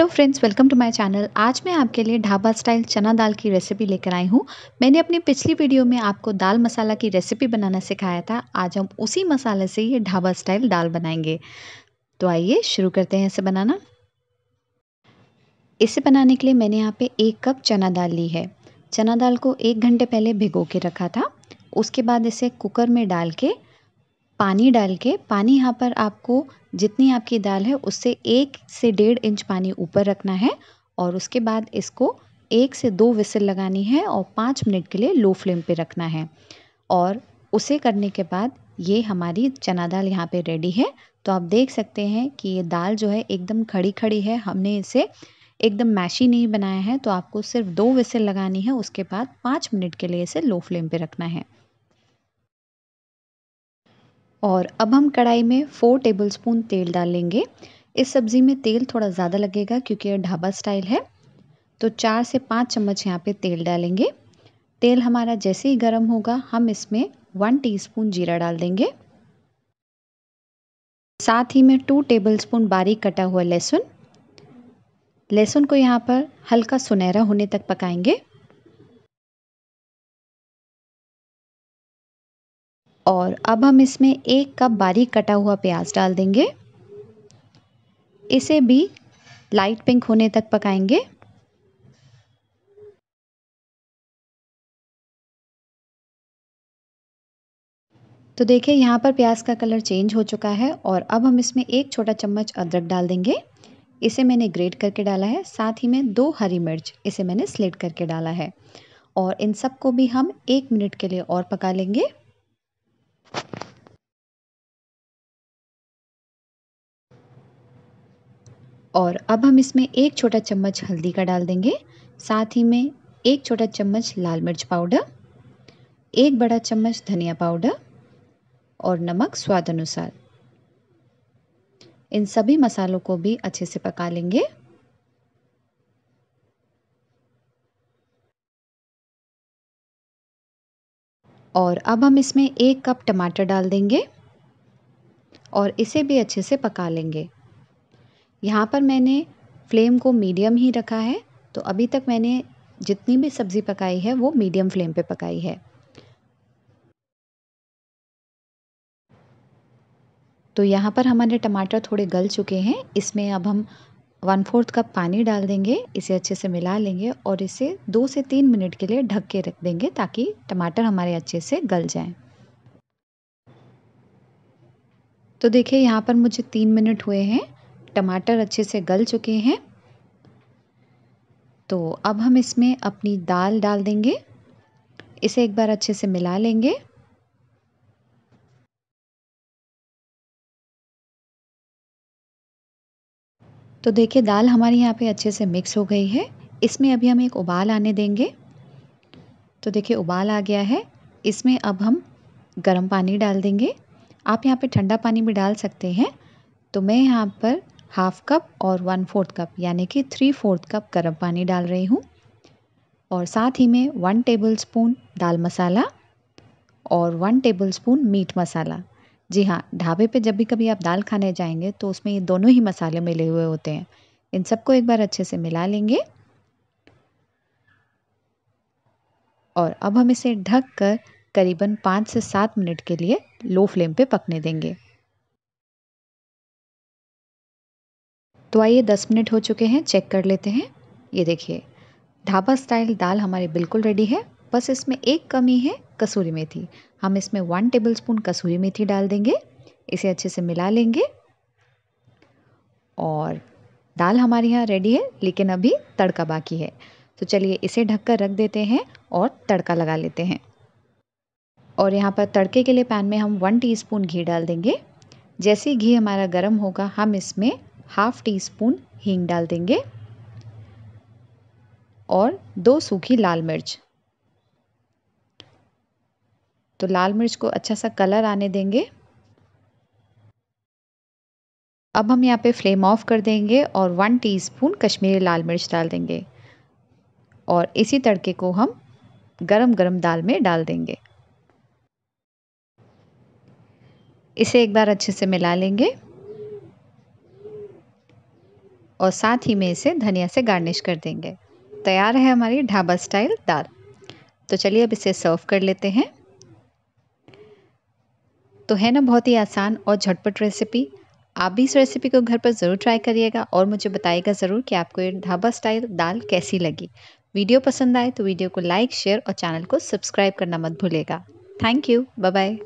Hello friends welcome to my channel आज मैं आपके लिए ढाबा स्टाइल चना दाल की रेसिपी लेकर आई हूँ मैंने अपनी पिछली वीडियो में आपको दाल मसाला की रेसिपी बनाना सिखाया था आज हम उसी मसाले से ये ढाबा स्टाइल दाल बनाएंगे तो आइए शुरू करते हैं इसे बनाना इसे बनाने के लिए मैंने यहाँ पे एक कप चना दाल ली है चना दाल को एक घंटे पहले भिगो के रखा था उसके बाद इसे कुकर में डाल के पानी डाल के पानी यहाँ पर आपको जितनी आपकी दाल है उससे एक से डेढ़ इंच पानी ऊपर रखना है और उसके बाद इसको एक से दो विसल लगानी है और पाँच मिनट के लिए लो फ्लेम पे रखना है और उसे करने के बाद ये हमारी चना दाल यहाँ पे रेडी है तो आप देख सकते हैं कि ये दाल जो है एकदम खड़ी खड़ी है हमने इसे एकदम मैशी नहीं बनाया है तो आपको सिर्फ दो विसल लगानी है उसके बाद पाँच मिनट के लिए इसे लो फ्लेम पर रखना है और अब हम कढ़ाई में फ़ोर टेबलस्पून तेल डालेंगे इस सब्ज़ी में तेल थोड़ा ज़्यादा लगेगा क्योंकि यह ढाबा स्टाइल है तो चार से पाँच चम्मच यहाँ पे तेल डालेंगे तेल हमारा जैसे ही गर्म होगा हम इसमें वन टीस्पून जीरा डाल देंगे साथ ही में टू टेबलस्पून बारीक कटा हुआ लहसुन लहसुन को यहाँ पर हल्का सुनहरा होने तक पकाएंगे और अब हम इसमें एक कप बारीक कटा हुआ प्याज डाल देंगे इसे भी लाइट पिंक होने तक पकाएंगे तो देखिए यहाँ पर प्याज का कलर चेंज हो चुका है और अब हम इसमें एक छोटा चम्मच अदरक डाल देंगे इसे मैंने ग्रेट करके डाला है साथ ही में दो हरी मिर्च इसे मैंने स्लेट करके डाला है और इन सब को भी हम एक मिनट के लिए और पका लेंगे और अब हम इसमें एक छोटा चम्मच हल्दी का डाल देंगे साथ ही में एक छोटा चम्मच लाल मिर्च पाउडर एक बड़ा चम्मच धनिया पाउडर और नमक स्वाद अनुसार इन सभी मसालों को भी अच्छे से पका लेंगे और अब हम इसमें एक कप टमाटर डाल देंगे और इसे भी अच्छे से पका लेंगे यहाँ पर मैंने फ्लेम को मीडियम ही रखा है तो अभी तक मैंने जितनी भी सब्ज़ी पकाई है वो मीडियम फ्लेम पे पकाई है तो यहाँ पर हमारे टमाटर थोड़े गल चुके हैं इसमें अब हम वन फोर्थ कप पानी डाल देंगे इसे अच्छे से मिला लेंगे और इसे दो से तीन मिनट के लिए ढक के रख देंगे ताकि टमाटर हमारे अच्छे से गल जाएं। तो देखिए यहाँ पर मुझे तीन मिनट हुए हैं टमाटर अच्छे से गल चुके हैं तो अब हम इसमें अपनी दाल डाल देंगे इसे एक बार अच्छे से मिला लेंगे तो देखिए दाल हमारे यहाँ पे अच्छे से मिक्स हो गई है इसमें अभी हम एक उबाल आने देंगे तो देखिए उबाल आ गया है इसमें अब हम गर्म पानी डाल देंगे आप यहाँ पे ठंडा पानी भी डाल सकते हैं तो मैं यहाँ पर हाफ कप और वन फोर्थ कप यानी कि थ्री फोर्थ कप गर्म पानी डाल रही हूँ और साथ ही में वन टेबल स्पून दाल मसाला और वन टेबल स्पून मीट मसाला जी हाँ ढाबे पे जब भी कभी आप दाल खाने जाएंगे तो उसमें ये दोनों ही मसाले मिले हुए होते हैं इन सबको एक बार अच्छे से मिला लेंगे और अब हम इसे ढक कर करीबन पाँच से सात मिनट के लिए लो फ्लेम पे पकने देंगे तो आइए दस मिनट हो चुके हैं चेक कर लेते हैं ये देखिए ढाबा स्टाइल दाल हमारी बिल्कुल रेडी है बस इसमें एक कमी है कसूरी मेथी हम इसमें वन टेबलस्पून कसूरी मेथी डाल देंगे इसे अच्छे से मिला लेंगे और दाल हमारे यहाँ रेडी है लेकिन अभी तड़का बाकी है तो चलिए इसे ढककर रख देते हैं और तड़का लगा लेते हैं और यहाँ पर तड़के के लिए पैन में हम वन टीस्पून घी डाल देंगे जैसे घी हमारा गर्म होगा हम इसमें हाफ टी स्पून हींग डाल देंगे और दो सूखी लाल मिर्च तो लाल मिर्च को अच्छा सा कलर आने देंगे अब हम यहाँ पे फ्लेम ऑफ कर देंगे और वन टीस्पून कश्मीरी लाल मिर्च डाल देंगे और इसी तड़के को हम गरम गरम दाल में डाल देंगे इसे एक बार अच्छे से मिला लेंगे और साथ ही में इसे धनिया से गार्निश कर देंगे तैयार है हमारी ढाबा स्टाइल दाल तो चलिए अब इसे सर्व कर लेते हैं तो है ना बहुत ही आसान और झटपट रेसिपी आप भी इस रेसिपी को घर पर ज़रूर ट्राई करिएगा और मुझे बताइएगा ज़रूर कि आपको ये ढाबा स्टाइल दाल कैसी लगी वीडियो पसंद आए तो वीडियो को लाइक शेयर और चैनल को सब्सक्राइब करना मत भूलेगा थैंक यू बाय बाय